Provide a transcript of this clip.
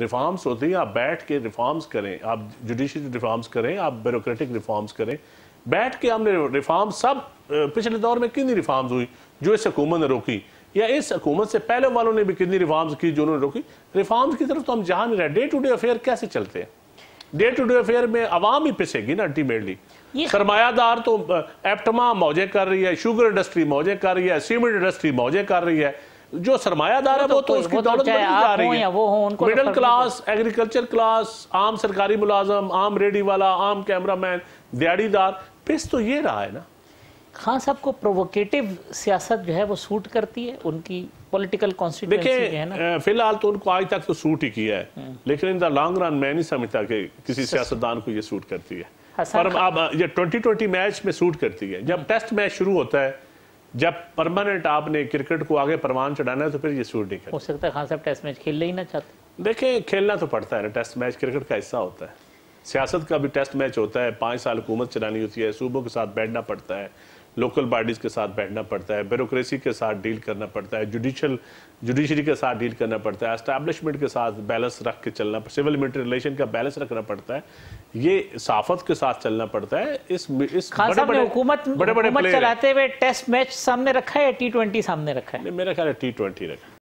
Reforms होते हैं आप बैठ के रिफॉर्म्स करें आप जुडिशरी रिफॉर्म्स करें आप ब्यूरोक्रेटिक रिफॉर्म्स करें बैठ के हमने रिफॉर्म सब पिछले दौर में कितनी रिफॉर्म्स हुई जो इस हकूमत ने रोकी या इस हकूमत से पहले वालों ने भी कितनी रिफॉर्म्स की जो उन्होंने रोकी रिफॉर्म्स की तरफ तो हम जहाँ नहीं रहे डे टू डे अफेयर कैसे चलते हैं डे टू डे अफेयर में आवाम ही पिसेगी ना अल्टीमेटली सरमायादार तो एप्टमा मौजे कर रही है शुगर इंडस्ट्री मौजे कर रही है सीमेंट इंडस्ट्री मौजे कर रही है जो सरमायादार है वो तो, तो उसकी तो दौलत जा रही है वो उनको मिडिल क्लास एग्रीकल्चर क्लास आम सरकारी मुलाजम आम रेडी वाला आम कैमरामैन दिहाड़ीदार पेश तो ये रहा है ना खान साहब को प्रोवोकेटिव सियासत जो है वो सूट करती है उनकी पॉलिटिकल देखिए फिलहाल तो उनको आज तक तो सूट ही किया है हम्म। लेकिन इन द लॉन्ग रन मैं नहीं समझता कि किसी सियासतदान को ये सूट करती है पर अब ये 2020 मैच में सूट करती है जब टेस्ट हम्म। मैच शुरू होता है जब परमानेंट आपने क्रिकेट को आगे परवान चढ़ाना है तो फिर ये सूट नहीं हो सकता है खान साहब टेस्ट मैच खेलने ही ना चाहते देखें खेलना तो पड़ता है ना टेस्ट मैच क्रिकेट का हिस्सा होता है सियासत का भी टेस्ट मैच होता है पाँच साल हुकूमत चलानी होती है सूबों के साथ बैठना पड़ता है लोकल बॉडीज़ के साथ बैठना पड़ता है ब्यूरोसी के साथ डील करना पड़ता है जुडिशल जुडिशरी के साथ डील करना पड़ता है एस्टैब्लिशमेंट के साथ बैलेंस रख के चलना सिविल मिलिट्री रिलेशन का बैलेंस रखना पड़ता है ये साफत के साथ चलना पड़ता है इस इस बड़े बड़े हुकूमत बड़े बड़े चलाते हुए टेस्ट मैच सामने रखा है टी ट्वेंटी सामने रखा है मेरा ख्याल है टी ट्वेंटी रखा